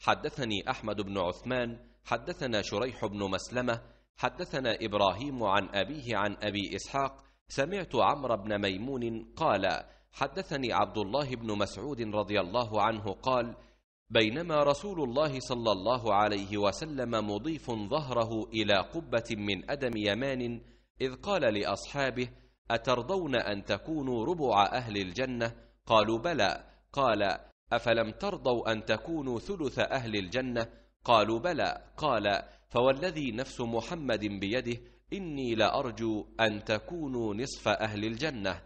حدثني احمد بن عثمان حدثنا شريح بن مسلمه حدثنا ابراهيم عن ابيه عن ابي اسحاق سمعت عمرو بن ميمون قال حدثني عبد الله بن مسعود رضي الله عنه قال بينما رسول الله صلى الله عليه وسلم مضيف ظهره الى قبه من ادم يمان اذ قال لاصحابه اترضون ان تكونوا ربع اهل الجنه قالوا بلى قال أفلم ترضوا أن تكونوا ثلث أهل الجنة قالوا بلى قال فوالذي نفس محمد بيده إني لأرجو أن تكونوا نصف أهل الجنة